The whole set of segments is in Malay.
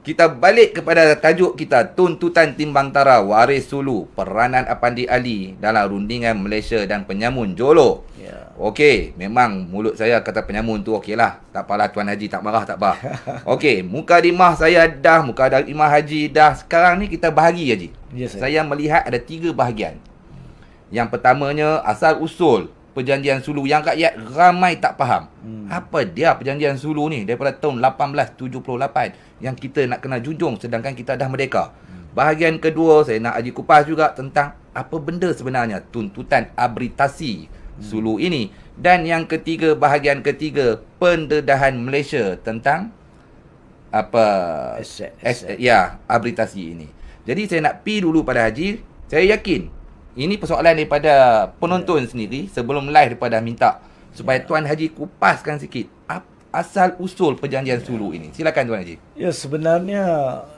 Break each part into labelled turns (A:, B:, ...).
A: Kita balik kepada tajuk kita Tuntutan Timbantara Waris Sulu Peranan Apandi Ali Dalam rundingan Malaysia dan penyamun Jolo yeah. Okey, memang mulut saya kata penyamun tu okey lah Tak apalah Tuan Haji tak marah tak apa Okey, muka dimah saya dah Muka dimah Haji dah Sekarang ni kita bahagi Haji yes, saya. saya melihat ada tiga bahagian Yang pertamanya asal usul perjanjian Sulu yang rakyat ramai tak faham. Hmm. Apa dia perjanjian Sulu ni daripada tahun 1878 yang kita nak kena junjung sedangkan kita dah merdeka. Hmm. Bahagian kedua saya nak Haji kupas juga tentang apa benda sebenarnya tuntutan abritasi hmm. Sulu ini dan yang ketiga bahagian ketiga pendedahan Malaysia tentang apa aset, aset. As, ya abritasi ini. Jadi saya nak pi dulu pada Haji. Saya yakin ini persoalan daripada penonton yeah. sendiri sebelum live daripada minta supaya yeah. Tuan Haji kupaskan sikit asal usul perjanjian ya. Sulu yeah. ini. Silakan Tuan Haji. Ya
B: yeah, sebenarnya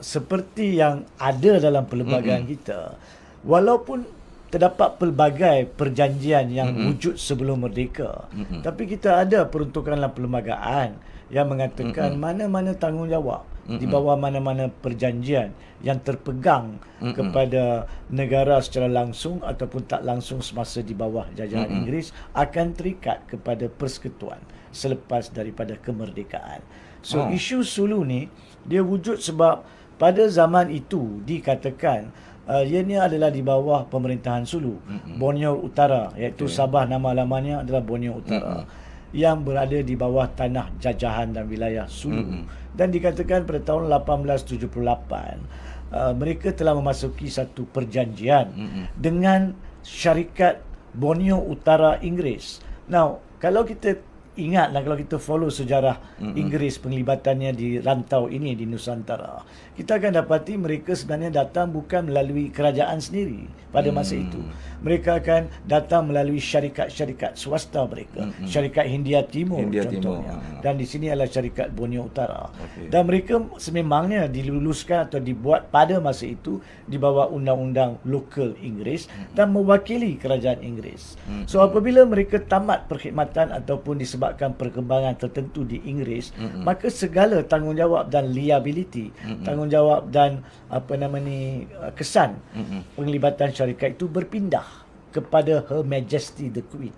B: seperti yang ada dalam perlembagaan mm-hmm. kita walaupun terdapat pelbagai perjanjian yang mm-hmm. wujud sebelum merdeka mm-hmm. tapi kita ada peruntukan dalam perlembagaan yang mengatakan mm-hmm. mana-mana tanggungjawab mm di bawah mana-mana perjanjian yang terpegang Mm-mm. kepada negara secara langsung ataupun tak langsung semasa di bawah jajahan Mm-mm. Inggeris akan terikat kepada persekutuan selepas daripada kemerdekaan. So oh. isu Sulu ni dia wujud sebab pada zaman itu dikatakan uh, ianya adalah di bawah pemerintahan Sulu, Mm-mm. Borneo Utara iaitu okay. Sabah nama lamanya adalah Borneo Utara. Mm-mm yang berada di bawah tanah jajahan dan wilayah Sulu. hmm Dan dikatakan pada tahun 1878, uh, mereka telah memasuki satu perjanjian mm-hmm. dengan syarikat Borneo Utara Inggeris. Now, kalau kita ingatlah kalau kita follow sejarah mm-hmm. Inggeris penglibatannya di rantau ini di Nusantara kita akan dapati mereka sebenarnya datang bukan melalui kerajaan sendiri pada hmm. masa itu. Mereka akan datang melalui syarikat-syarikat swasta mereka. Hmm. Syarikat Hindia Timur Hindia contohnya. Timur. Hmm. Dan di sini adalah syarikat Borneo Utara. Okay. Dan mereka sememangnya diluluskan atau dibuat pada masa itu di bawah undang-undang lokal Inggeris hmm. dan mewakili kerajaan Inggeris. Hmm. So apabila mereka tamat perkhidmatan ataupun disebabkan perkembangan tertentu di Inggeris, hmm. maka segala tanggungjawab dan liability, hmm. tanggungjawab tanggungjawab dan apa nama ni uh, kesan mm-hmm. penglibatan syarikat itu berpindah kepada Her Majesty the Queen.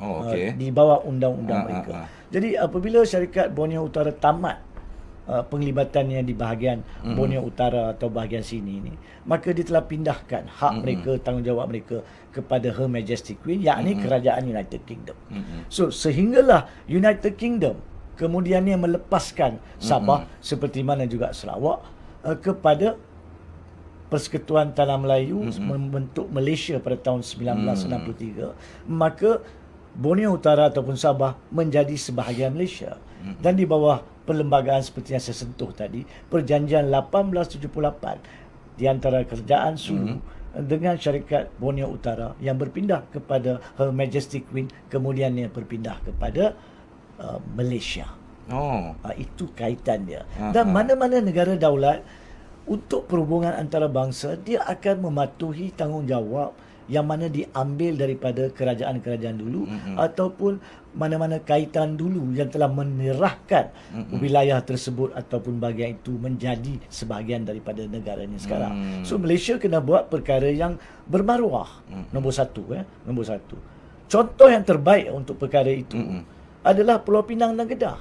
B: Oh uh, okey. Uh, di bawah undang-undang ah, ah mereka. Ah, ah. Jadi apabila syarikat Borneo Utara tamat uh, penglibatannya di bahagian mm-hmm. Borneo Utara atau bahagian sini ini, maka dia telah pindahkan hak mm-hmm. mereka tanggungjawab mereka kepada Her Majesty Queen yakni mm-hmm. kerajaan United Kingdom. Mm-hmm. So sehinggalah United Kingdom kemudiannya melepaskan Sabah mm-hmm. seperti mana juga Sarawak uh, kepada Persekutuan Tanah Melayu mm-hmm. membentuk Malaysia pada tahun 1963 mm. maka Borneo Utara ataupun Sabah menjadi sebahagian Malaysia mm-hmm. dan di bawah perlembagaan seperti yang saya sentuh tadi perjanjian 1878 di antara kerajaan Sulu mm-hmm. dengan syarikat Borneo Utara yang berpindah kepada Her Majesty Queen kemudiannya berpindah kepada Uh, Malaysia. Oh. Uh, itu kaitan dia. Uh-huh. Dan mana-mana negara daulat untuk perhubungan antara bangsa dia akan mematuhi tanggungjawab yang mana diambil daripada kerajaan-kerajaan dulu mm-hmm. ataupun mana-mana kaitan dulu yang telah menyerahkan mm-hmm. wilayah tersebut ataupun bahagian itu menjadi sebahagian daripada negaranya sekarang. Mm-hmm. So Malaysia kena buat perkara yang bermaruah. Mm-hmm. Nombor satu. Eh? Nombor satu. Contoh yang terbaik untuk perkara itu mm-hmm adalah Pulau Pinang dan Kedah.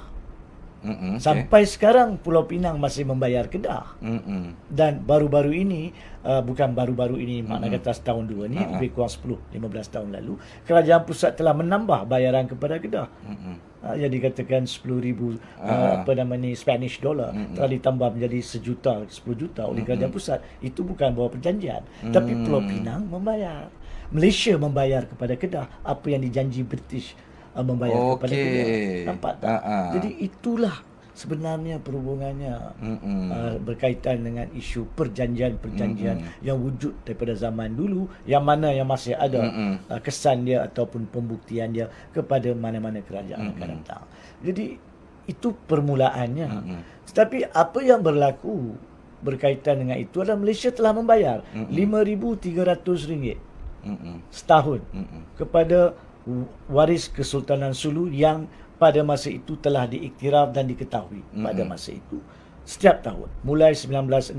B: Mm-hmm, okay. Sampai sekarang Pulau Pinang masih membayar Kedah. Mm-hmm. Dan baru-baru ini, uh, bukan baru-baru ini, mm-hmm. makna kata setahun dua ini uh-huh. lebih kurang 10-15 tahun lalu, kerajaan pusat telah menambah bayaran kepada Kedah. Mm-hmm. Uh, yang dikatakan 10,000 uh, uh-huh. apa nama ni, Spanish dollar mm-hmm. telah ditambah menjadi sejuta, 10 juta oleh kerajaan pusat. Itu bukan bawa perjanjian. Mm-hmm. Tapi Pulau mm. Pinang membayar. Malaysia membayar kepada Kedah apa yang dijanji British uh, membayar okay. kepada dia nampak tak uh-huh. jadi itulah sebenarnya perhubungannya uh, berkaitan dengan isu perjanjian-perjanjian Mm-mm. yang wujud daripada zaman dulu yang mana yang masih ada uh, kesan dia ataupun pembuktian dia kepada mana-mana kerajaan Mm-mm. akan datang jadi itu permulaannya Mm-mm. tetapi apa yang berlaku berkaitan dengan itu adalah Malaysia telah membayar RM5,300 setahun Mm-mm. kepada waris Kesultanan Sulu yang pada masa itu telah diiktiraf dan diketahui mm-hmm. pada masa itu setiap tahun mulai 1963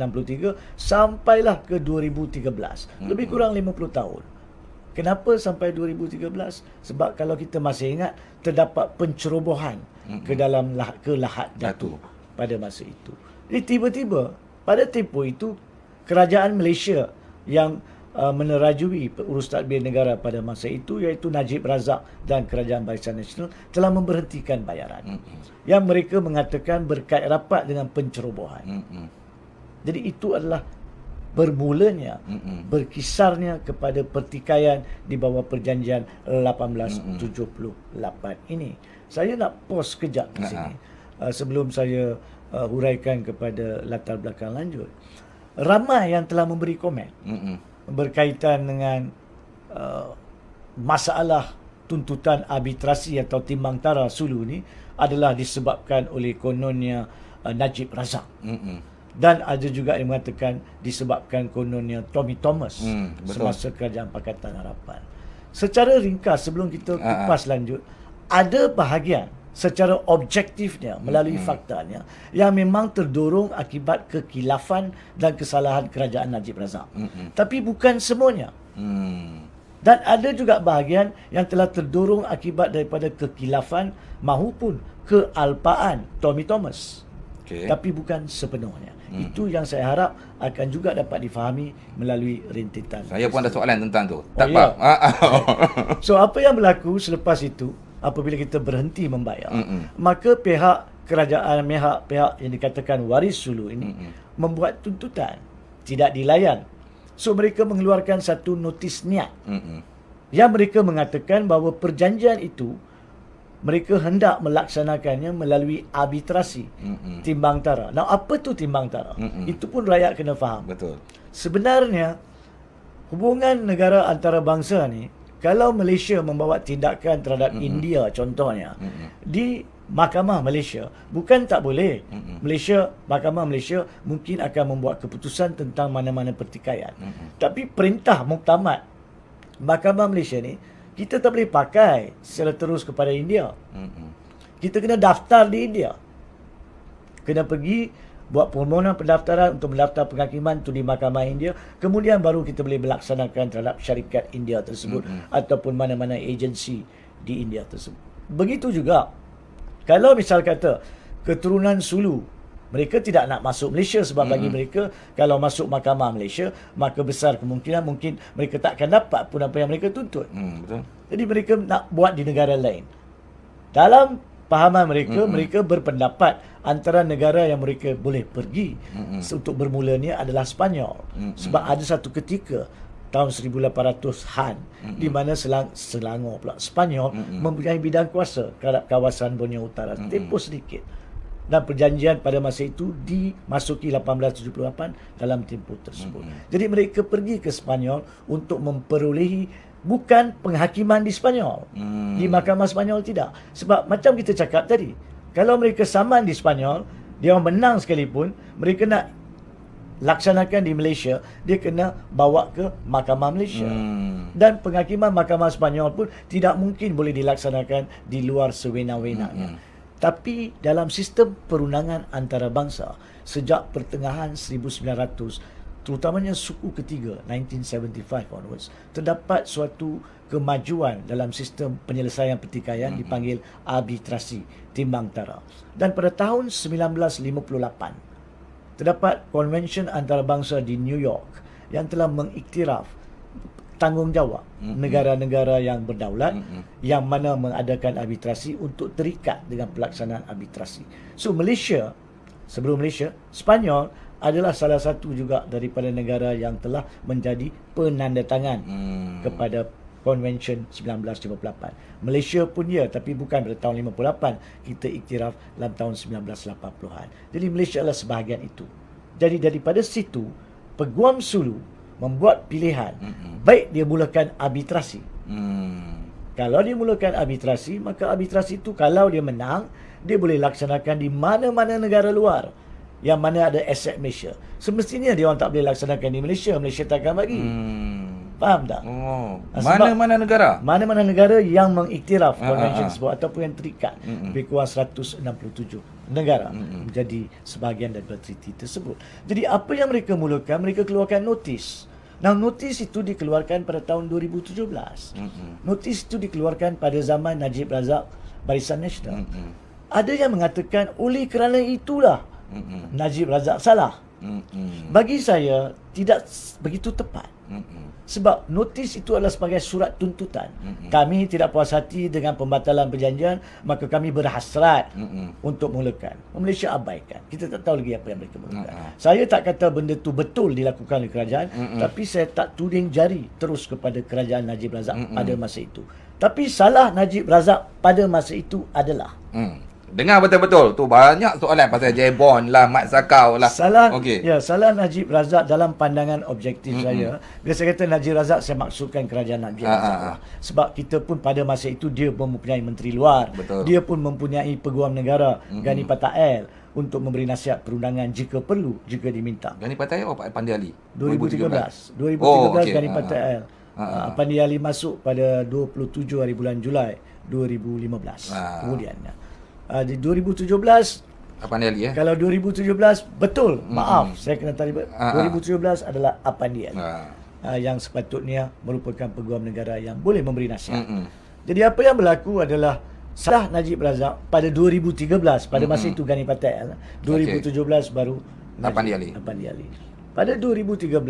B: sampailah ke 2013 lebih kurang 50 tahun kenapa sampai 2013 sebab kalau kita masih ingat terdapat pencerobohan ke dalam lah, ke lahat datu pada masa itu jadi tiba-tiba pada tempoh itu kerajaan Malaysia yang Uh, menerajui urus tadbir negara pada masa itu iaitu Najib Razak dan Kerajaan Barisan Nasional telah memberhentikan bayaran mm-hmm. yang mereka mengatakan berkait rapat dengan pencerobohan. Mm-hmm. Jadi itu adalah bermulanya mm-hmm. berkisarnya kepada pertikaian di bawah perjanjian 1878 mm-hmm. ini. Saya nak pos kejap di sini uh-huh. sebelum saya uh, huraikan kepada latar belakang lanjut. Ramai yang telah memberi komen. Mm-hmm berkaitan dengan uh, masalah tuntutan arbitrasi atau timbang tara Sulu ni adalah disebabkan oleh kononnya uh, Najib Razak. Mm-mm. Dan ada juga yang mengatakan disebabkan kononnya Tommy Thomas mm, semasa kerajaan Pakatan Harapan. Secara ringkas sebelum kita ha, ha. kupas uh-huh. lanjut, ada bahagian secara objektifnya melalui hmm. faktanya yang memang terdorong akibat kekilafan dan kesalahan kerajaan Najib Razak. Hmm. Tapi bukan semuanya. Hmm. Dan ada juga bahagian yang telah terdorong akibat daripada kekilafan mahupun kealpaan Tommy Thomas. Okay. Tapi bukan sepenuhnya. Hmm. Itu yang saya harap akan juga dapat difahami melalui rintitan. Saya pun ada soalan tentang
A: tu. Tak oh, apa. Ya. Ah, ah. Eh,
B: so apa yang berlaku selepas itu? apabila kita berhenti membayar mm-hmm. maka pihak kerajaan pihak pihak yang dikatakan waris sulu ini mm-hmm. membuat tuntutan tidak dilayan so mereka mengeluarkan satu notis niat mm-hmm. yang mereka mengatakan bahawa perjanjian itu mereka hendak melaksanakannya melalui arbitrasi mm-hmm. timbang tara nah apa tu timbang tara mm-hmm. itu pun rakyat kena faham betul sebenarnya hubungan negara antara bangsa ni kalau Malaysia membawa tindakan terhadap mm-hmm. India contohnya mm-hmm. di Mahkamah Malaysia bukan tak boleh. Mm-hmm. Malaysia, Mahkamah Malaysia mungkin akan membuat keputusan tentang mana-mana pertikaian. Mm-hmm. Tapi perintah muktamad Mahkamah Malaysia ni kita tak boleh pakai secara terus kepada India. Mm-hmm. Kita kena daftar di India. Kena pergi buat permohonan pendaftaran untuk mendaftar penghakiman itu di Mahkamah India. Kemudian baru kita boleh melaksanakan terhadap syarikat India tersebut mm-hmm. ataupun mana-mana agensi di India tersebut. Begitu juga kalau misal kata keturunan Sulu mereka tidak nak masuk Malaysia sebab mm-hmm. bagi mereka kalau masuk Mahkamah Malaysia maka besar kemungkinan mungkin mereka tak akan dapat pun apa yang mereka tuntut. Mm, betul. Jadi mereka nak buat di negara lain. Dalam pahaman mereka mm-hmm. mereka berpendapat antara negara yang mereka boleh pergi mm-hmm. untuk bermulanya adalah Spanyol mm-hmm. sebab ada satu ketika tahun 1800-an mm-hmm. di mana Selang- Selangor pula Spanyol mm-hmm. mempunyai bidang kuasa terhadap kawasan Borneo Utara mm-hmm. tempoh sedikit dan perjanjian pada masa itu dimasuki 1878 dalam tempoh tersebut. Mm-hmm. Jadi mereka pergi ke Spanyol untuk memperolehi bukan penghakiman di Spanyol. Hmm. Di mahkamah Spanyol tidak. Sebab macam kita cakap tadi, kalau mereka saman di Spanyol, dia menang sekalipun, mereka nak laksanakan di Malaysia, dia kena bawa ke mahkamah Malaysia. Hmm. Dan penghakiman mahkamah Spanyol pun tidak mungkin boleh dilaksanakan di luar sewenang-wenangnya. Hmm, hmm. Tapi dalam sistem perundangan antarabangsa, sejak pertengahan 1900, terutamanya suku ketiga 1975 onwards terdapat suatu kemajuan dalam sistem penyelesaian pertikaian hmm dipanggil arbitrasi timbang tara dan pada tahun 1958 terdapat konvensyen antarabangsa di New York yang telah mengiktiraf tanggungjawab mm negara-negara yang berdaulat hmm yang mana mengadakan arbitrasi untuk terikat dengan pelaksanaan arbitrasi so Malaysia sebelum Malaysia Sepanyol adalah salah satu juga daripada negara yang telah menjadi penandatangan hmm. kepada Convention 1958. Malaysia pun ya tapi bukan pada tahun 58 kita iktiraf dalam tahun 1980-an. Jadi Malaysia adalah sebahagian itu. Jadi daripada situ Peguam Sulu membuat pilihan hmm. baik dia mulakan arbitrasi.
A: Hmm.
B: Kalau dia mulakan arbitrasi, maka arbitrasi itu kalau dia menang, dia boleh laksanakan di mana-mana negara luar yang mana ada aset Malaysia. Semestinya dia orang tak boleh laksanakan di Malaysia, Malaysia takkan bagi. Hmm. Faham tak? Oh. Ha, mana-mana negara? Mana-mana negara yang mengiktiraf Konvensi ah, ah, ah. convention ah. sebut ataupun yang terikat lebih kurang 167 negara Mm-mm. menjadi sebahagian daripada treaty tersebut. Jadi apa yang mereka mulakan, mereka keluarkan notis. Nah, notis itu dikeluarkan pada tahun 2017. Mm-hmm. Notis itu dikeluarkan pada zaman Najib Razak Barisan Nasional. Mm-hmm. Ada yang mengatakan oleh kerana itulah Mm-mm. Najib Razak salah. Mm-mm. Bagi saya tidak begitu tepat. Mm-mm. Sebab notis itu adalah sebagai surat tuntutan. Mm-mm. Kami tidak puas hati dengan pembatalan perjanjian, maka kami berhasrat Mm-mm. untuk mulakan. Malaysia abaikan. Kita tak tahu lagi apa yang mereka mulakan. Mm-mm. Saya tak kata benda itu betul dilakukan oleh kerajaan, Mm-mm. tapi saya tak tuding jari terus kepada kerajaan Najib Razak Mm-mm. pada masa itu. Tapi salah Najib Razak pada masa itu adalah
A: mm. Dengar betul-betul. Tu banyak soalan pasal Jebon lah, Mat Sakau lah. Salah, okay.
B: ya, salah Najib Razak dalam pandangan objektif mm-hmm. saya. Bila saya kata Najib Razak, saya maksudkan kerajaan Najib ah, ah, Razak. Ah. Sebab kita pun pada masa itu dia mempunyai menteri luar. Betul. Dia pun mempunyai peguam negara, mm-hmm. Gani Patael untuk memberi nasihat perundangan jika perlu, jika
A: diminta. Gani Patael apa Pandi Ali? 2013. 2013, oh, okay. Gani Patael.
B: Ha, ha. Pandi masuk pada 27 hari bulan Julai 2015. kemudian. Kemudiannya uh, di 2017 apa Ali ya? Kalau 2017 betul, hmm. maaf saya kena tarik. Uh-huh. 2017 adalah apa dia? Uh-huh. Ah. Uh, ah, yang sepatutnya merupakan peguam negara yang boleh memberi nasihat. Mm-hmm. Jadi apa yang berlaku adalah salah Najib Razak pada 2013 pada mm-hmm. masa hmm, itu Gani Patel 2017 okay. baru apa Ali. Ali. Pada 2013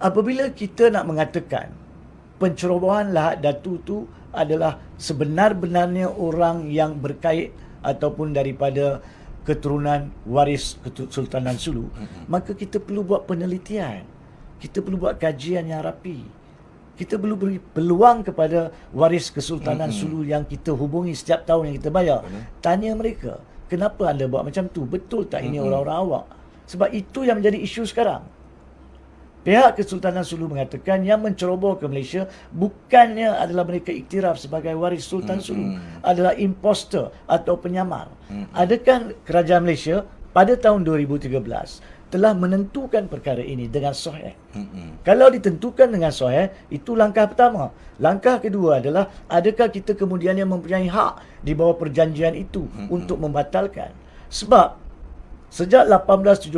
B: apabila kita nak mengatakan pencerobohan Lahad Datu tu adalah sebenar-benarnya orang yang berkait ataupun daripada keturunan waris Kesultanan Sulu mm-hmm. maka kita perlu buat penelitian kita perlu buat kajian yang rapi kita perlu beri peluang kepada waris Kesultanan mm-hmm. Sulu yang kita hubungi setiap tahun yang kita bayar mm-hmm. tanya mereka kenapa anda buat macam tu betul tak ini mm-hmm. orang-orang awak sebab itu yang menjadi isu sekarang Pihak Kesultanan Sulu mengatakan yang menceroboh ke Malaysia bukannya adalah mereka iktiraf sebagai waris Sultan Sulu hmm. adalah imposter atau penyamar. Hmm. Adakah Kerajaan Malaysia pada tahun 2013 telah menentukan perkara ini dengan sahih? Hmm. Kalau ditentukan dengan soeh itu langkah pertama. Langkah kedua adalah adakah kita kemudiannya mempunyai hak di bawah perjanjian itu hmm. untuk membatalkan? Sebab sejak 1878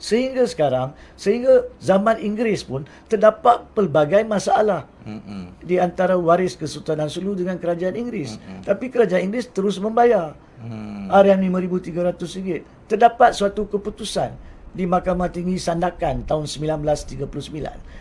B: sehingga sekarang sehingga zaman Inggeris pun terdapat pelbagai masalah Mm-mm. di antara waris Kesultanan Sulu dengan kerajaan Inggeris Mm-mm. tapi kerajaan Inggeris terus membayar mm. harian mm. rm terdapat suatu keputusan di Mahkamah Tinggi Sandakan tahun 1939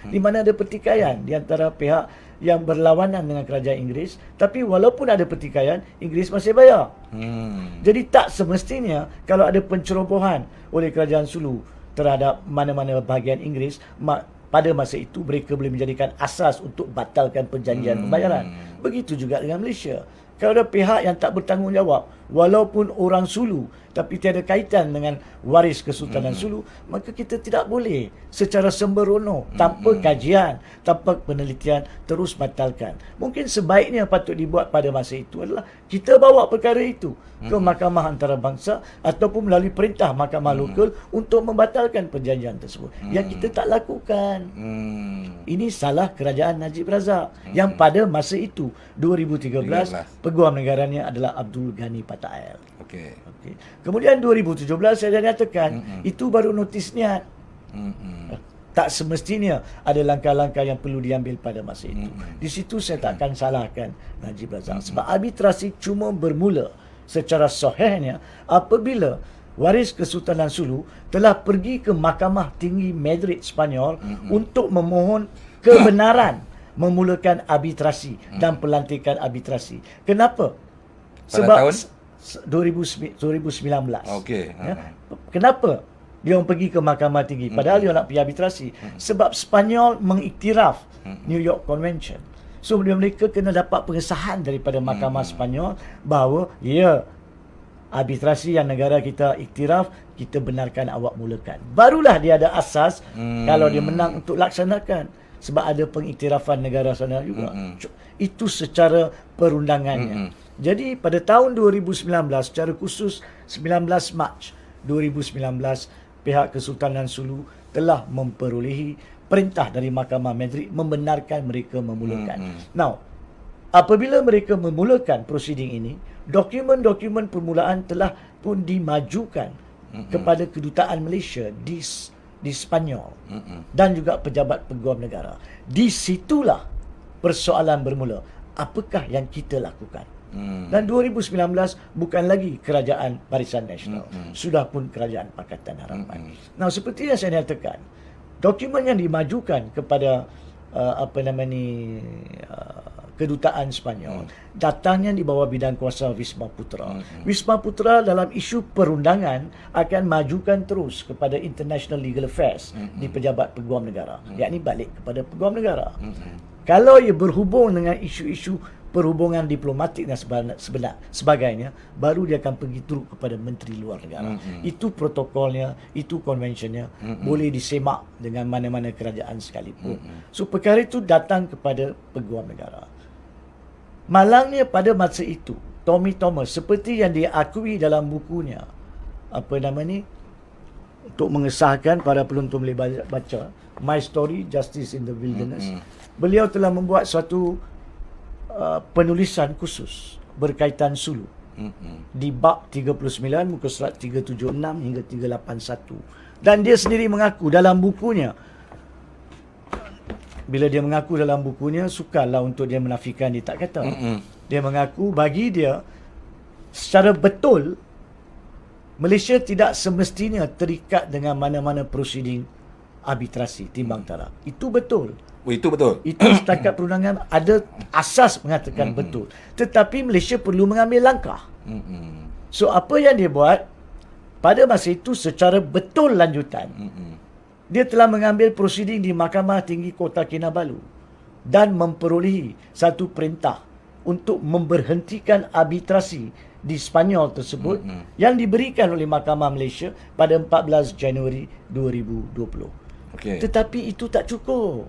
B: mm. di mana ada pertikaian di antara pihak yang berlawanan dengan kerajaan Inggeris tapi walaupun ada pertikaian Inggeris masih bayar. Hmm. Jadi tak semestinya kalau ada pencerobohan oleh kerajaan Sulu terhadap mana-mana bahagian Inggeris mak, pada masa itu mereka boleh menjadikan asas untuk batalkan perjanjian hmm. pembayaran. Begitu juga dengan Malaysia. Kalau ada pihak yang tak bertanggungjawab walaupun orang Sulu tapi tiada kaitan dengan waris Kesultanan mm. Sulu maka kita tidak boleh secara sembrono tanpa hmm. kajian tanpa penelitian terus batalkan mungkin sebaiknya patut dibuat pada masa itu adalah kita bawa perkara itu ke mm. mahkamah antarabangsa ataupun melalui perintah mahkamah mm. lokal untuk membatalkan perjanjian tersebut mm. yang hmm. kita tak lakukan mm. ini salah kerajaan Najib Razak mm. yang hmm. pada masa itu 2013 Yalah. peguam negaranya adalah Abdul Ghani Pati. TAL. Okey. Okey. Kemudian 2017 saya dah nyatakan Mm-mm. itu baru notis niat.
A: Mm-mm.
B: Tak semestinya ada langkah-langkah yang perlu diambil pada masa itu. Mm-mm. Di situ saya tak akan salahkan Najib Razak Mm-mm. sebab arbitrasi cuma bermula secara sahihnya apabila waris Kesultanan Sulu telah pergi ke Mahkamah Tinggi Madrid Spanyol Mm-mm. untuk memohon kebenaran memulakan arbitrasi hmm. dan pelantikan arbitrasi. Kenapa?
A: Pada sebab tahun?
B: 2019.
A: Okey. Ya. Ha, ha.
B: Kenapa dia pergi ke mahkamah tinggi padahal hmm. dia nak pergi arbitrasi hmm. sebab Spanyol mengiktiraf hmm. New York Convention. So mereka kena dapat pengesahan daripada mahkamah Spanyol bahawa ya arbitrasi yang negara kita iktiraf kita benarkan awak mulakan. Barulah dia ada asas kalau dia menang untuk laksanakan sebab ada pengiktirafan negara sana juga. Mm-hmm. Itu secara perundangannya. Mm-hmm. Jadi pada tahun 2019 secara khusus 19 Mac 2019 pihak Kesultanan Sulu telah memperolehi perintah dari Mahkamah Madrid membenarkan mereka memulakan. Mm-hmm. Now, apabila mereka memulakan proseding ini, dokumen-dokumen permulaan telah pun dimajukan mm-hmm. kepada kedutaan Malaysia di di Spanyol mm -mm. dan juga pejabat peguam negara. Di situlah persoalan bermula. Apakah yang kita lakukan? Mm. Dan 2019 bukan lagi kerajaan Barisan Nasional. Mm -mm. Sudah pun kerajaan Pakatan Harapan. Mm -mm. Nah, seperti yang saya nyatakan, dokumen yang dimajukan kepada uh, apa namanya ni uh, kedutaan Sepanyol hmm. datangnya di bawah bidang kuasa Wisma Putra. Hmm. Wisma Putra dalam isu perundangan akan majukan terus kepada International Legal Affairs hmm. di pejabat Peguam Negara. Hmm. Yakni balik kepada Peguam Negara. Hmm. Kalau ia berhubung dengan isu-isu perhubungan diplomatik dan sebenar, sebagainya, baru dia akan pergi turut kepada Menteri Luar Negara. Hmm. Itu protokolnya, itu konvensinya hmm. boleh disemak dengan mana-mana kerajaan sekalipun. Hmm. So perkara itu datang kepada Peguam Negara. Malangnya pada masa itu, Tommy Thomas seperti yang diakui dalam bukunya, apa nama ni, untuk mengesahkan para penonton boleh baca, My Story, Justice in the Wilderness, mm-hmm. beliau telah membuat suatu uh, penulisan khusus berkaitan Sulu. Di bab 39, muka surat 376 hingga 381. Dan dia sendiri mengaku dalam bukunya, bila dia mengaku dalam bukunya sukarlah untuk dia menafikan dia tak kata. Mm-mm. Dia mengaku bagi dia secara betul Malaysia tidak semestinya terikat dengan mana-mana prosiding arbitrasi timbang taraf. Itu betul. Oh, itu betul. Itu setakat perundangan ada asas mengatakan mm-hmm. betul. Tetapi Malaysia perlu mengambil langkah. Mm-hmm. So apa yang dia buat pada masa itu secara betul lanjutan. Mm-hmm dia telah mengambil prosiding di Mahkamah Tinggi Kota Kinabalu dan memperolehi satu perintah untuk memberhentikan arbitrasi di Spanyol tersebut mm-hmm. yang diberikan oleh Mahkamah Malaysia pada 14 Januari 2020. Okay. Tetapi itu tak cukup.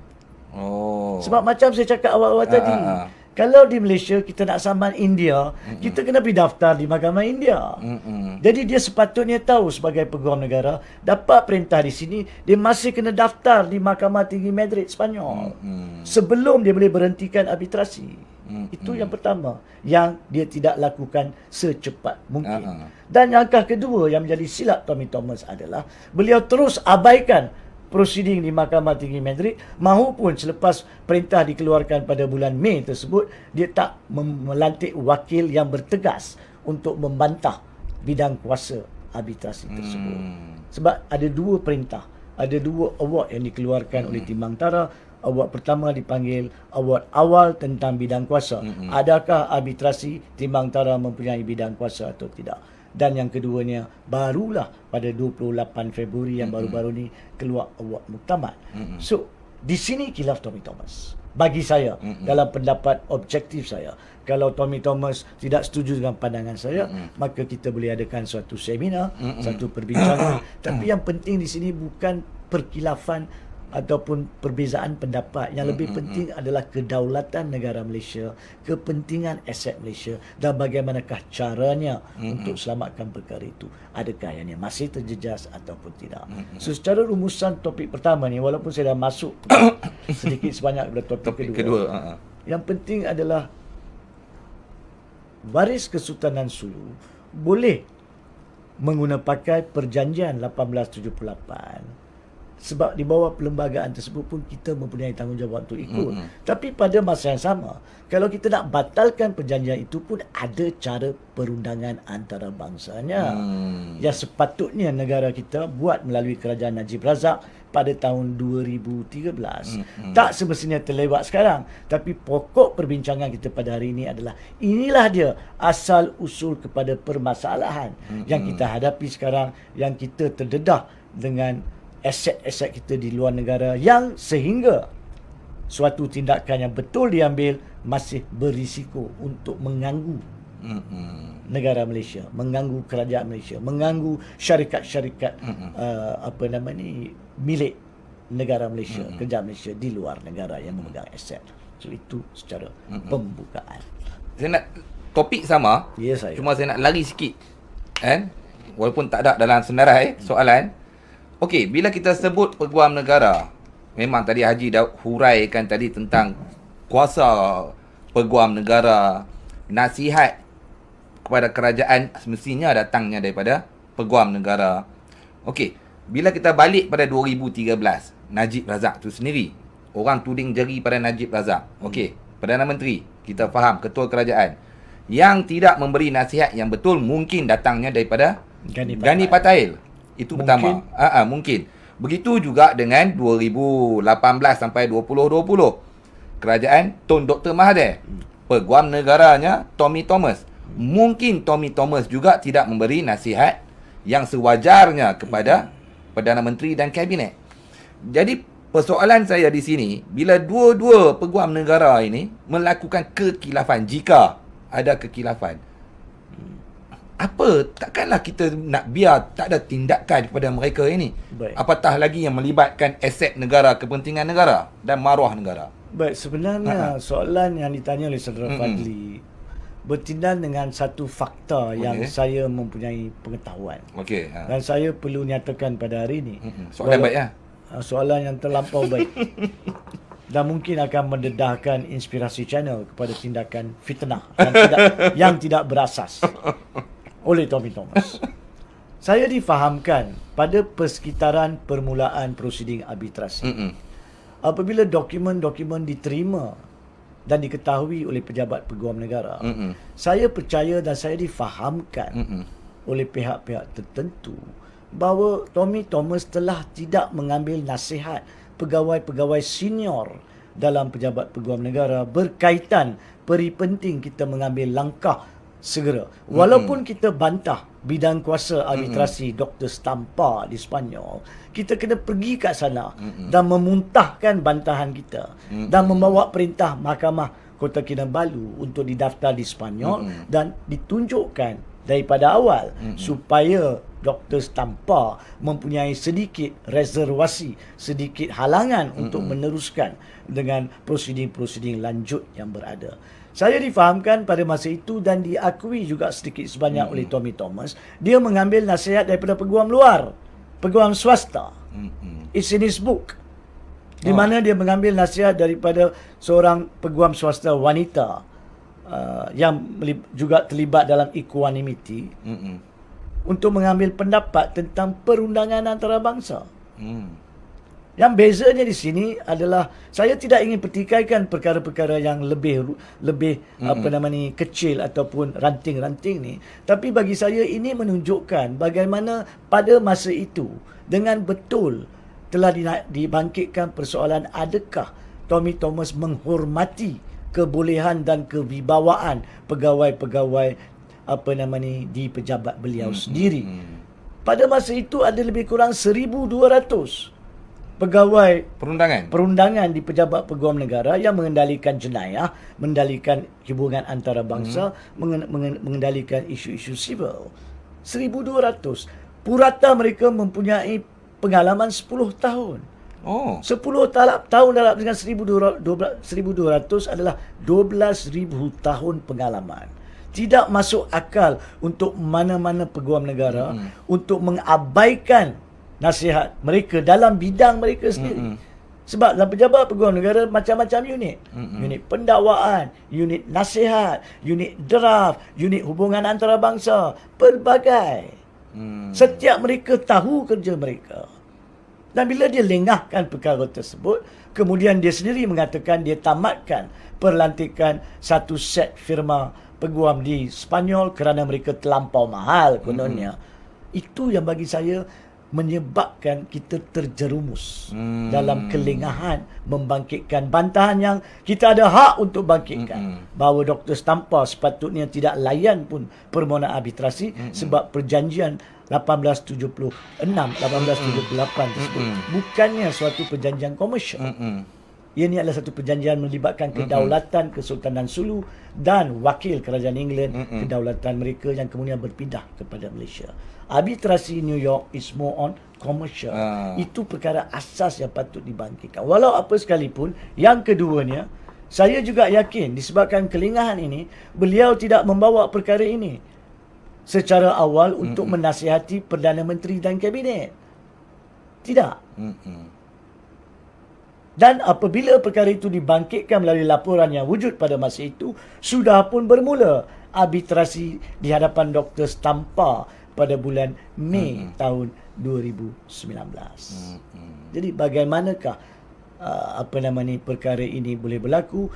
B: Oh. Sebab macam saya cakap awal-awal ah, tadi, ah, ah. Kalau di Malaysia kita nak saman India, Mm-mm. kita kena pergi daftar di mahkamah India.
A: Mm-mm.
B: Jadi dia sepatutnya tahu sebagai peguam negara dapat perintah di sini, dia masih kena daftar di mahkamah tinggi Madrid Sepanyol Mm-mm. sebelum dia boleh berhentikan arbitrasi. Mm-mm. Itu yang pertama yang dia tidak lakukan secepat mungkin. Uh-huh. Dan yang kedua yang menjadi silap Tommy Thomas adalah beliau terus abaikan prosiding di Mahkamah Tinggi Madrid maupun selepas perintah dikeluarkan pada bulan Mei tersebut dia tak melantik wakil yang bertegas untuk membantah bidang kuasa arbitrasi hmm. tersebut hmm. sebab ada dua perintah ada dua award yang dikeluarkan hmm. oleh Timbang Tara award pertama dipanggil award awal tentang bidang kuasa hmm. adakah arbitrasi Timbang Tara mempunyai bidang kuasa atau tidak dan yang keduanya barulah pada 28 Februari yang mm-hmm. baru-baru ni keluar award muktamad. Mm-hmm. So di sini kilaf Tommy Thomas. Bagi saya mm-hmm. dalam pendapat objektif saya, kalau Tommy Thomas tidak setuju dengan pandangan saya, mm-hmm. maka kita boleh adakan suatu seminar, mm-hmm. satu perbincangan. Tapi yang penting di sini bukan perkilafan ataupun perbezaan pendapat yang lebih penting adalah kedaulatan negara Malaysia, kepentingan aset Malaysia dan bagaimanakah caranya untuk selamatkan perkara itu. Adakah yang masih terjejas ataupun tidak. So, secara rumusan topik pertama ni walaupun saya dah masuk sedikit sebanyak kepada topik, topik kedua. kedua Yang penting adalah waris Kesultanan Sulu boleh menggunakan perjanjian 1878 sebab di bawah perlembagaan tersebut pun kita mempunyai tanggungjawab untuk ikut. Mm-hmm. Tapi pada masa yang sama, kalau kita nak batalkan perjanjian itu pun ada cara perundangan antarabangsanya. Mm. Yang sepatutnya negara kita buat melalui kerajaan Najib Razak pada tahun 2013. Mm-hmm. Tak semestinya terlewat sekarang. Tapi pokok perbincangan kita pada hari ini adalah inilah dia asal-usul kepada permasalahan mm-hmm. yang kita hadapi sekarang yang kita terdedah dengan aset-aset kita di luar negara yang sehingga suatu tindakan yang betul diambil masih berisiko untuk mengganggu
A: Mm-hmm.
B: negara Malaysia mengganggu kerajaan Malaysia mengganggu syarikat-syarikat mm-hmm. uh, apa nama ni milik negara Malaysia mm-hmm. kerajaan Malaysia di luar negara yang mm-hmm. memegang
A: aset so itu secara mm-hmm. pembukaan saya nak topik sama yes, ya, saya. cuma saya nak lari sikit kan eh? walaupun tak ada dalam senarai mm-hmm. soalan Okey, bila kita sebut peguam negara, memang tadi Haji dah huraikan tadi tentang kuasa peguam negara, nasihat kepada kerajaan semestinya datangnya daripada peguam negara. Okey, bila kita balik pada 2013, Najib Razak tu sendiri, orang tuding jari pada Najib Razak. Okey, Perdana Menteri, kita faham, ketua kerajaan yang tidak memberi nasihat yang betul mungkin datangnya daripada Gani Patail. Gani Patail. Itu mungkin. pertama. Ah, ah, ha, ha, mungkin. Begitu juga dengan 2018 sampai 2020. Kerajaan Tun Dr. Mahathir. Peguam negaranya Tommy Thomas. Mungkin Tommy Thomas juga tidak memberi nasihat yang sewajarnya kepada Perdana Menteri dan Kabinet. Jadi persoalan saya di sini, bila dua-dua peguam negara ini melakukan kekilafan, jika ada kekilafan, apa takkanlah kita nak biar tak ada tindakan kepada mereka ini Baik. apatah lagi yang melibatkan aset negara kepentingan negara dan maruah negara
B: Baik, sebenarnya Ha-ha. soalan yang ditanya oleh saudara mm-hmm. Fadli bertindak dengan satu fakta okay. yang saya mempunyai pengetahuan.
A: Okey. Ha. Dan
B: saya perlu nyatakan pada hari ini. Mm-hmm. Soalan bahawa, baiklah. Ya? Ha, soalan yang terlampau baik. dan mungkin akan mendedahkan inspirasi channel kepada tindakan fitnah yang tidak yang tidak berasas. oleh Tommy Thomas. saya difahamkan pada persekitaran permulaan prosiding arbitrasi. Mm-mm. Apabila dokumen-dokumen diterima dan diketahui oleh pejabat peguam negara, Mm-mm. saya percaya dan saya difahamkan Mm-mm. oleh pihak-pihak tertentu bahawa Tommy Thomas telah tidak mengambil nasihat pegawai-pegawai senior dalam pejabat peguam negara berkaitan peri penting kita mengambil langkah segera. Walaupun mm-hmm. kita bantah bidang kuasa arbitrasi mm-hmm. Dr. Stampa di Sepanyol, kita kena pergi kat sana mm-hmm. dan memuntahkan bantahan kita mm-hmm. dan membawa perintah mahkamah Kota Kinabalu untuk didaftar di Sepanyol mm-hmm. dan ditunjukkan daripada awal mm-hmm. supaya Dr. Stampa mempunyai sedikit reservasi, sedikit halangan mm-hmm. untuk meneruskan dengan prosiding-prosiding lanjut yang berada saya difahamkan pada masa itu dan diakui juga sedikit sebanyak hmm oleh Tommy Thomas, dia mengambil nasihat daripada peguam luar, peguam swasta. hmm It's in his book. Di oh. mana dia mengambil nasihat daripada seorang peguam swasta wanita uh, yang juga terlibat dalam equanimity hmm untuk mengambil pendapat tentang perundangan antarabangsa. Mm. Yang bezanya di sini adalah saya tidak ingin petikaikan perkara-perkara yang lebih lebih mm-hmm. apa nama kecil ataupun ranting-ranting ni tapi bagi saya ini menunjukkan bagaimana pada masa itu dengan betul telah dibangkitkan persoalan adakah Tommy Thomas menghormati kebolehan dan kewibawaan pegawai-pegawai apa nama di pejabat beliau mm-hmm. sendiri. Pada masa itu ada lebih kurang 1200 pegawai perundangan perundangan di pejabat peguam negara yang mengendalikan jenayah, mengendalikan hubungan antara bangsa, hmm. mengendalikan isu-isu sivil. 1200 purata mereka mempunyai pengalaman 10 tahun. Oh. 10 tahun dalam dengan 1200, 1200 adalah 12000 tahun pengalaman. Tidak masuk akal untuk mana-mana peguam negara hmm. untuk mengabaikan nasihat mereka dalam bidang mereka sendiri. Mm-hmm. Sebab dalam pejabat peguam negara macam-macam unit. Mm-hmm. Unit pendakwaan, unit nasihat, unit draft, unit hubungan antarabangsa, pelbagai. Mm. Setiap mereka tahu kerja mereka. Dan bila dia lengahkan perkara tersebut, kemudian dia sendiri mengatakan dia tamatkan perlantikan satu set firma peguam di Spanyol kerana mereka terlampau mahal kononnya. Mm-hmm. Itu yang bagi saya menyebabkan kita terjerumus hmm. dalam kelengahan membangkitkan bantahan yang kita ada hak untuk bangkitkan hmm, hmm. bahawa doktor Stampa sepatutnya tidak layan pun permohonan arbitrasi hmm. hmm. sebab perjanjian 1876 1878 hmm. tersebut hmm. bukannya suatu perjanjian komersial hmm. hmm. ini adalah satu perjanjian melibatkan kedaulatan Kesultanan Sulu dan wakil kerajaan England hmm. kedaulatan mereka yang kemudian berpindah kepada Malaysia arbitrasi New York is more on commercial. Uh. Itu perkara asas yang patut dibantikan. Walau apa sekalipun, yang keduanya, saya juga yakin disebabkan kelingahan ini, beliau tidak membawa perkara ini secara awal untuk Mm-mm. menasihati Perdana Menteri dan Kabinet. Tidak. Mm-mm. Dan apabila perkara itu dibangkitkan melalui laporan yang wujud pada masa itu, sudah pun bermula arbitrasi di hadapan doktor Stampa pada bulan Mei hmm. tahun 2019. Hmm. Jadi bagaimanakah uh, apa nama perkara ini boleh berlaku?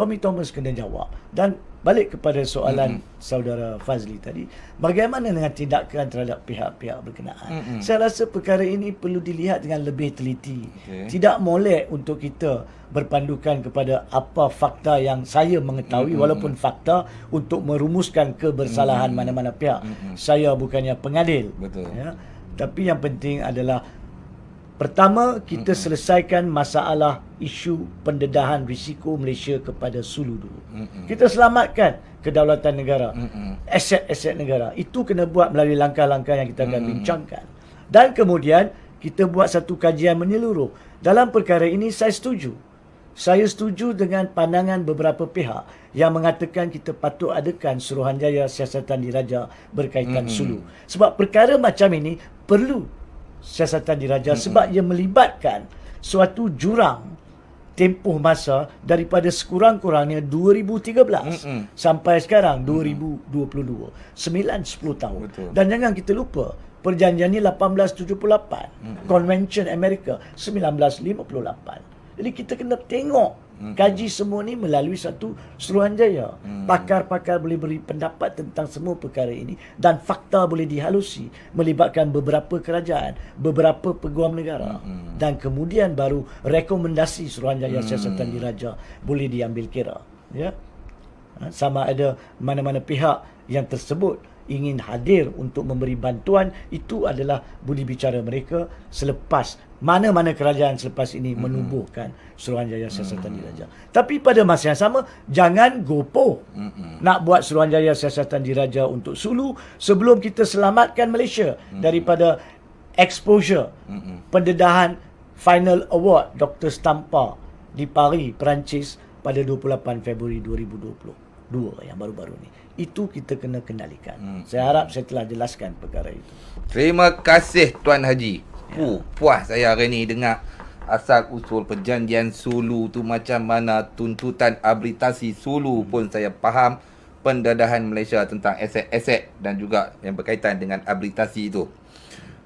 B: Tommy Thomas kena jawab. Dan balik kepada soalan mm-hmm. saudara Fazli tadi, bagaimana dengan tindakan terhadap pihak-pihak berkenaan? Mm-hmm. Saya rasa perkara ini perlu dilihat dengan lebih teliti. Okay. Tidak molek untuk kita berpandukan kepada apa fakta yang saya mengetahui mm-hmm. walaupun fakta untuk merumuskan kebersalahan mm-hmm. mana-mana pihak. Mm-hmm. Saya bukannya pengadil. Betul. Ya. Tapi yang penting adalah Pertama, kita mm-hmm. selesaikan masalah isu pendedahan risiko Malaysia kepada Sulu dulu. Mm-hmm. Kita selamatkan kedaulatan negara, mm-hmm. negara. Itu kena buat melalui langkah-langkah yang kita akan mm-hmm. bincangkan. Dan kemudian, kita buat satu kajian menyeluruh. Dalam perkara ini, saya setuju. Saya setuju dengan pandangan beberapa pihak yang mengatakan kita patut adakan Suruhanjaya Siasatan Diraja berkaitan mm-hmm. Sulu. Sebab perkara macam ini perlu siasatan diraja hmm. sebab ia melibatkan suatu jurang tempoh masa daripada sekurang-kurangnya 2013 hmm. sampai sekarang 2022 9 10 tahun Betul. dan jangan kita lupa perjanjian ni 1878 hmm. convention Amerika 1958 jadi kita kena tengok hmm Kaji semua ni melalui satu Seruhanjaya. jaya. hmm Pakar-pakar boleh beri pendapat tentang semua perkara ini dan fakta boleh dihalusi melibatkan beberapa kerajaan, beberapa peguam negara hmm dan kemudian baru rekomendasi Seruhanjaya jaya hmm Siasatan Diraja boleh diambil kira. Ya. Ha, sama ada mana-mana pihak yang tersebut ingin hadir untuk memberi bantuan itu adalah budi bicara mereka selepas mana-mana kerajaan selepas ini hmm menubuhkan Suruhanjaya Siasatan mm-hmm. Diraja. Tapi pada masa yang sama, jangan gopoh hmm nak buat Suruhanjaya Siasatan Diraja untuk Sulu sebelum kita selamatkan Malaysia hmm daripada exposure hmm pendedahan final award Dr. Stampa di Paris, Perancis pada 28 Februari 2022 yang baru-baru ini. Itu kita kena kendalikan. hmm Saya harap saya telah jelaskan perkara itu.
A: Terima kasih Tuan Haji. Yeah. puas saya hari ni dengar asal usul perjanjian Sulu tu macam mana tuntutan abritasi Sulu pun saya faham pendedahan Malaysia tentang aset-aset dan juga yang berkaitan dengan abritasi itu.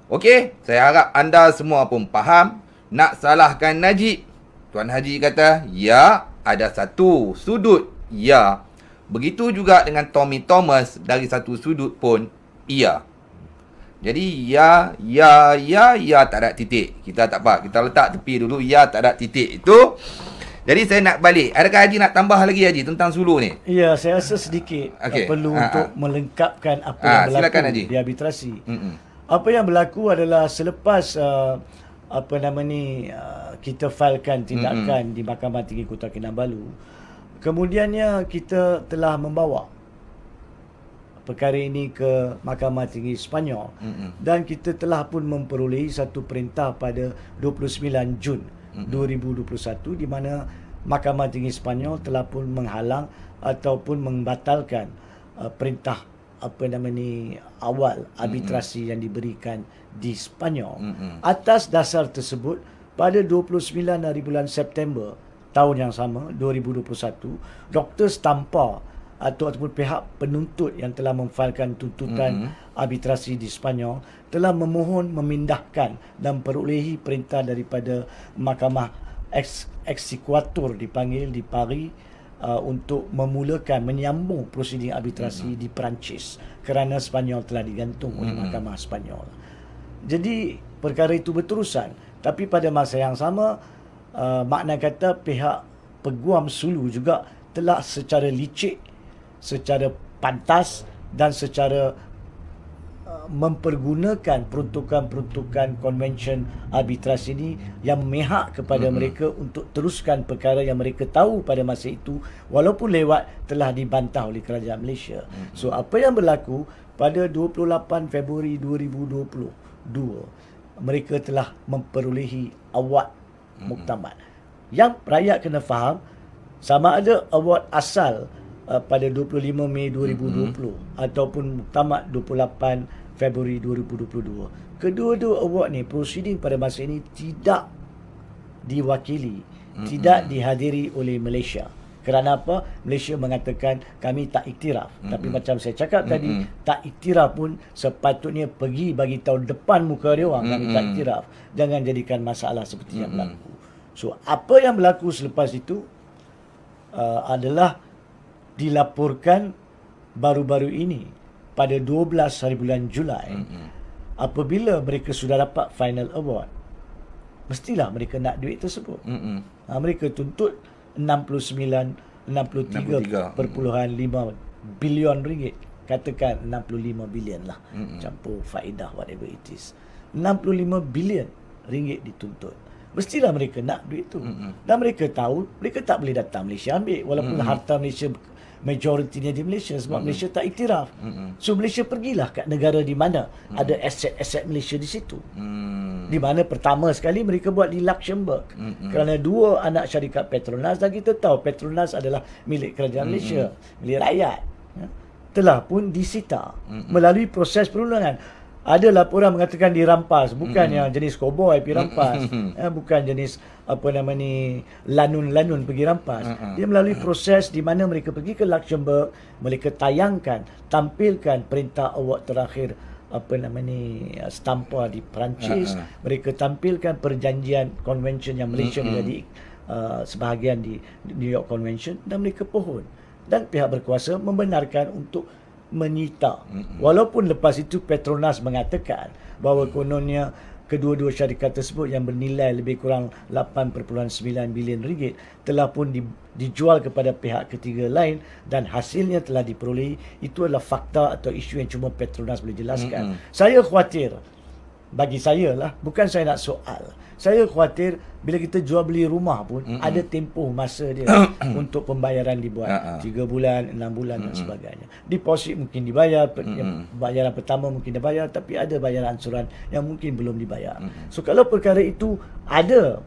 A: Okey, saya harap anda semua pun faham nak salahkan Najib. Tuan Haji kata, ya ada satu sudut ya. Begitu juga dengan Tommy Thomas dari satu sudut pun iya. Jadi ya, ya, ya, ya tak ada titik. Kita tak apa. Kita letak tepi dulu. Ya tak ada titik. Itu. Jadi saya nak balik. Adakah Haji nak tambah lagi Haji tentang sulu ni?
B: Ya, saya rasa sedikit okay. perlu ha, ha. untuk melengkapkan apa ha, yang berlaku silakan, Haji. di
A: arbitrasi. Mm-mm.
B: Apa yang berlaku adalah selepas uh, apa nama ni uh, kita filekan tindakan Mm-mm. di Mahkamah Tinggi Kota Kinabalu. Kemudiannya kita telah membawa uh, perkara ini ke Mahkamah Tinggi Sepanyol mm-hmm. dan kita telah pun memperolehi satu perintah pada 29 Jun mm-hmm. 2021 di mana Mahkamah Tinggi Sepanyol telah pun menghalang ataupun membatalkan uh, perintah apa nama ni awal arbitrasi mm-hmm. yang diberikan di Sepanyol mm-hmm. atas dasar tersebut pada 29 hari bulan September tahun yang sama 2021 Dr Stampa atau ataupun pihak penuntut yang telah memfailkan tuntutan mm-hmm. arbitrasi di Sepanyol telah memohon memindahkan dan perolehi perintah daripada mahkamah eksekutor dipanggil di Paris uh, untuk memulakan menyambung prosiding arbitrasi mm-hmm. di Perancis kerana Sepanyol telah digantung oleh mm-hmm. mahkamah Sepanyol. Jadi perkara itu berterusan tapi pada masa yang sama uh, makna kata pihak peguam Sulu juga telah secara licik secara pantas dan secara uh, mempergunakan peruntukan-peruntukan konvensyen arbitrasi ini yang memihak kepada mm-hmm. mereka untuk teruskan perkara yang mereka tahu pada masa itu walaupun lewat telah dibantah oleh kerajaan Malaysia. Mm-hmm. So apa yang berlaku pada 28 Februari 2022 mereka telah memperolehi award mm-hmm. muktamad. Yang rakyat kena faham sama ada award asal uh, pada 25 Mei 2020 mm-hmm. ataupun tamat 28 Februari 2022. Kedua-dua award ni proceeding pada masa ini tidak diwakili, mm-hmm. tidak dihadiri oleh Malaysia. Kerana apa? Malaysia mengatakan kami tak iktiraf. Mm-hmm. Tapi macam saya cakap mm-hmm. tadi, tak iktiraf pun sepatutnya pergi bagi tahun depan muka dia orang mm-hmm. kami tak iktiraf. Jangan jadikan masalah seperti mm-hmm. yang berlaku. So, apa yang berlaku selepas itu uh, adalah dilaporkan baru-baru ini pada 12 hari bulan Julai mm-hmm. apabila mereka sudah dapat final award mestilah mereka nak duit tersebut mm-hmm. ha, mereka tuntut 69 63.5 mm-hmm. bilion ringgit katakan 65 bilion lah mm-hmm. campur faedah whatever it is 65 bilion ringgit dituntut mestilah mereka nak duit tu mm-hmm. dan mereka tahu mereka tak boleh datang Malaysia ambil walaupun mm-hmm. harta Malaysia majoritinya di Malaysia sebab mm-hmm. Malaysia tak iktiraf. Mm-hmm. So Malaysia pergilah kat negara di mana mm-hmm. ada aset-aset Malaysia di situ. Mm-hmm. Di mana pertama sekali mereka buat di Luxembourg. Mm-hmm. Kerana dua anak syarikat Petronas dan kita tahu Petronas adalah milik kerajaan mm-hmm. Malaysia, milik rakyat. Ya? Telah pun disita mm-hmm. melalui proses perundangan ada laporan mengatakan dirampas bukan mm. yang jenis koboi pergi hmm, rampas hmm, hmm. eh, bukan jenis apa nama ni lanun-lanun pergi rampas mm dia melalui proses di mana mereka pergi ke Luxembourg mereka tayangkan tampilkan perintah awak terakhir apa nama ni stampa di Perancis mm mereka tampilkan perjanjian convention yang Malaysia mm menjadi uh, sebahagian di New York Convention dan mereka pohon dan pihak berkuasa membenarkan untuk menyita. Walaupun lepas itu Petronas mengatakan bahawa kononnya kedua-dua syarikat tersebut yang bernilai lebih kurang 8.9 bilion ringgit telah pun di, dijual kepada pihak ketiga lain dan hasilnya telah diperolehi itu adalah fakta atau isu yang cuma Petronas boleh jelaskan. Mm-hmm. Saya khawatir bagi saya lah bukan saya nak soal saya khawatir bila kita jual beli rumah pun mm-hmm. ada tempoh masa dia untuk pembayaran dibuat uh-huh. Ha, ha. 3 bulan enam bulan mm-hmm. dan sebagainya deposit mungkin dibayar mm-hmm. bayaran pertama mungkin dibayar tapi ada bayaran ansuran yang mungkin belum dibayar mm-hmm. so kalau perkara itu ada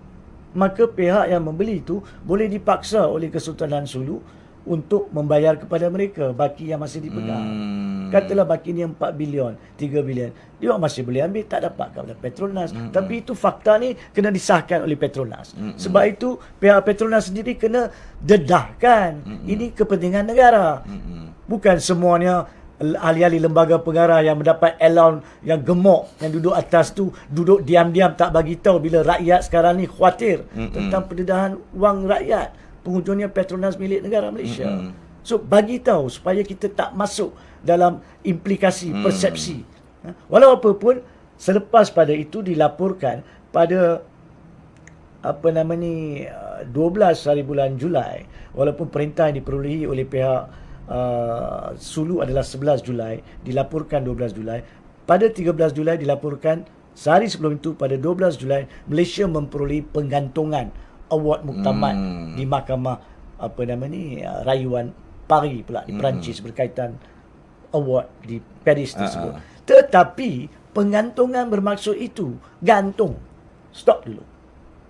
B: maka pihak yang membeli itu boleh dipaksa oleh Kesultanan Sulu untuk membayar kepada mereka baki yang masih dipegang. Hmm. Katalah baki ni 4 bilion, 3 bilion. Dia masih boleh ambil, tak dapat kepada Petronas. Hmm. Tapi itu fakta ni kena disahkan oleh Petronas. Hmm. Sebab itu pihak Petronas sendiri kena dedahkan. Hmm. Ini kepentingan negara. Hmm. Bukan semuanya ahli-ahli lembaga pengarah yang mendapat elaun yang gemuk yang duduk atas tu duduk diam-diam tak bagi tahu bila rakyat sekarang ni khuatir hmm. tentang pendedahan wang rakyat penghujungnya Petronas milik negara Malaysia. Mm-hmm. So bagi tahu supaya kita tak masuk dalam implikasi mm-hmm. persepsi. Ha? Walau apa pun selepas pada itu dilaporkan pada apa nama ni 12 uh, hari bulan Julai walaupun perintah yang diperolehi oleh pihak uh, Sulu adalah 11 Julai dilaporkan 12 Julai pada 13 Julai dilaporkan sehari sebelum itu pada 12 Julai Malaysia memperoleh penggantungan award muktamad hmm. di mahkamah apa nama ni uh, rayuan Paris pula di hmm. Perancis berkaitan award di Paris ah, tersebut. Uh-huh. Tetapi penggantungan bermaksud itu gantung. Stop dulu.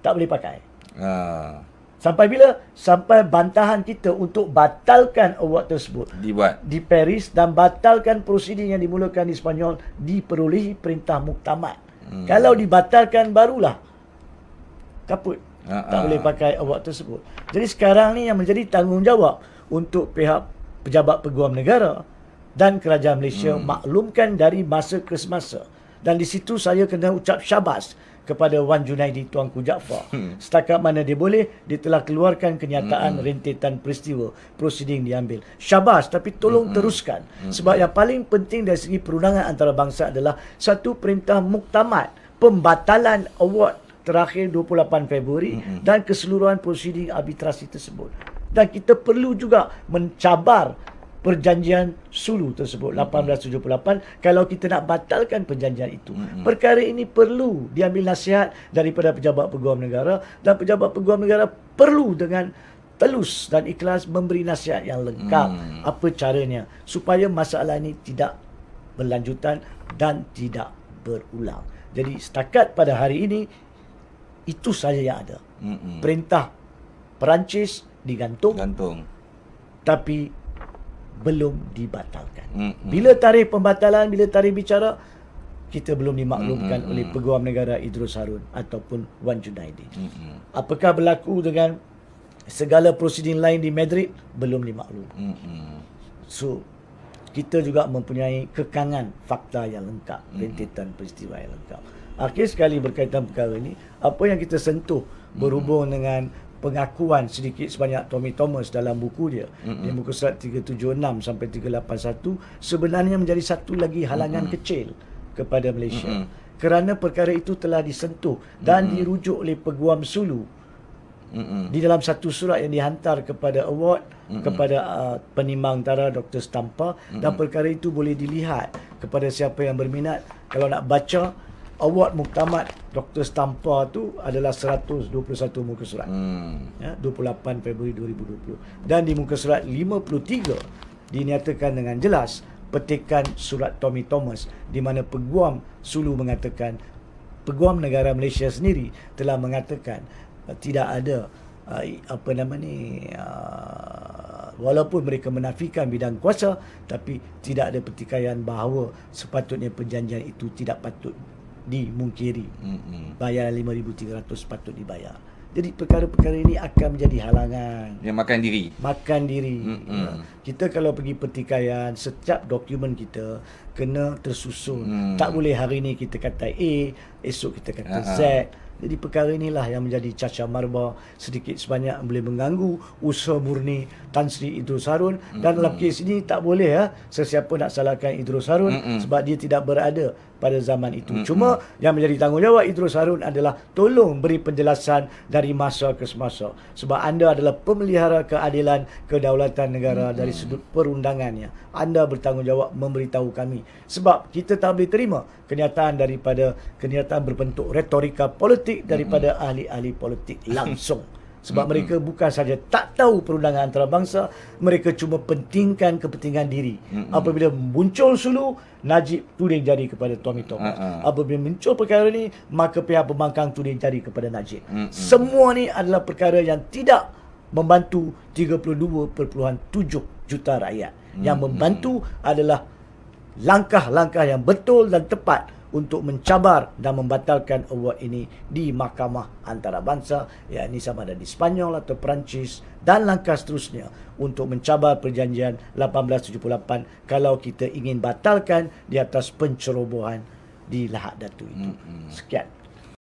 B: Tak boleh pakai.
A: Uh.
B: Sampai bila? Sampai bantahan kita untuk batalkan award tersebut Dibuat. di Paris dan batalkan prosiding yang dimulakan di Spanyol diperolehi perintah muktamad. Hmm. Kalau dibatalkan barulah kaput Ha-ha. Tak ah. boleh pakai award tersebut. Jadi sekarang ni yang menjadi tanggungjawab untuk pihak pejabat peguam negara dan kerajaan Malaysia hmm. maklumkan dari masa ke semasa. Dan di situ saya kena ucap syabas kepada Wan Junaidi Tuanku Jaafar. Hmm. Setakat mana dia boleh, dia telah keluarkan kenyataan hmm. rentetan peristiwa prosiding diambil. Syabas tapi tolong hmm. teruskan. Hmm. Sebab yang paling penting dari segi perundangan antarabangsa adalah satu perintah muktamad pembatalan award terakhir 28 Februari mm-hmm. dan keseluruhan proceeding arbitrasi tersebut. Dan kita perlu juga mencabar perjanjian Sulu tersebut mm-hmm. 1878 kalau kita nak batalkan perjanjian itu. Mm-hmm. Perkara ini perlu diambil nasihat daripada pejabat peguam negara dan pejabat peguam negara perlu dengan telus dan ikhlas memberi nasihat yang lengkap mm. apa caranya supaya masalah ini tidak berlanjutan dan tidak berulang. Jadi setakat pada hari ini itu saja yang ada. Mm-mm. Perintah Perancis digantung. Gantung. Tapi belum dibatalkan. Mm-mm. Bila tarikh pembatalan, bila tarikh bicara, kita belum dimaklumkan Mm-mm. oleh Peguam Negara Idrus Harun ataupun Wan Junaidi. Apakah berlaku dengan segala prosiding lain di Madrid? Belum dimaklum.
A: Mm-mm.
B: So, kita juga mempunyai kekangan fakta yang lengkap, rentetan peristiwa yang lengkap akhir sekali berkaitan perkara ini apa yang kita sentuh berhubung hmm dengan pengakuan sedikit sebanyak Tommy Thomas dalam buku dia mm-hmm. di muka surat 376 sampai 381 sebenarnya menjadi satu lagi halangan mm-hmm. kecil kepada Malaysia mm-hmm. kerana perkara itu telah disentuh dan mm-hmm. dirujuk oleh peguam Sulu Mm-mm. Di dalam satu surat yang dihantar kepada award Mm-mm. kepada uh, penimbang tara Dr Stampa Mm-mm. dan perkara itu boleh dilihat kepada siapa yang berminat kalau nak baca award muktamad Dr. Stampa tu adalah 121 muka surat. Hmm. Ya, 28 Februari 2020. Dan di muka surat 53 dinyatakan dengan jelas petikan surat Tommy Thomas di mana peguam Sulu mengatakan peguam negara Malaysia sendiri telah mengatakan uh, tidak ada uh, apa nama ni uh, walaupun mereka menafikan bidang kuasa tapi tidak ada petikaian bahawa sepatutnya perjanjian itu tidak patut dimungkiri. Hmm. Bayaran 5300 patut dibayar. Jadi perkara-perkara ini akan menjadi halangan. Yang makan diri. Makan diri. Hmm. Kita kalau pergi pertikaian, setiap dokumen kita kena tersusun. Hmm. Tak boleh hari ini kita kata A, esok kita kata Z. Uh-huh. Jadi perkara inilah yang menjadi caca marba sedikit sebanyak boleh mengganggu usaha murni Tan Sri Idrus Harun. Mm-hmm. Dan dalam kes ini tak boleh ya, sesiapa nak salahkan Idrus Harun mm-hmm. sebab dia tidak berada pada zaman itu. Mm-hmm. Cuma yang menjadi tanggungjawab Idrus Harun adalah tolong beri penjelasan dari masa ke semasa. Sebab anda adalah pemelihara keadilan kedaulatan negara mm-hmm. dari sudut perundangannya. Anda bertanggungjawab memberitahu kami. Sebab kita tak boleh terima kenyataan daripada kenyataan berbentuk retorika politik politik daripada mm ahli-ahli politik langsung. Sebab hmm mereka bukan saja tak tahu perundangan antarabangsa, mereka cuma pentingkan kepentingan diri. Mm-hmm. Apabila muncul sulu, Najib tuding jari kepada Tommy Thomas. Uh-huh. Apabila muncul perkara ini, maka pihak pembangkang tuding jari kepada Najib. hmm Semua ini adalah perkara yang tidak membantu 32.7 juta rakyat. hmm Yang membantu adalah langkah-langkah yang betul dan tepat untuk mencabar dan membatalkan award ini di mahkamah antarabangsa yakni sama ada di Sepanyol atau Perancis dan langkah seterusnya untuk mencabar perjanjian 1878 kalau kita ingin batalkan di atas pencerobohan di Lahad Datu itu. Sekian.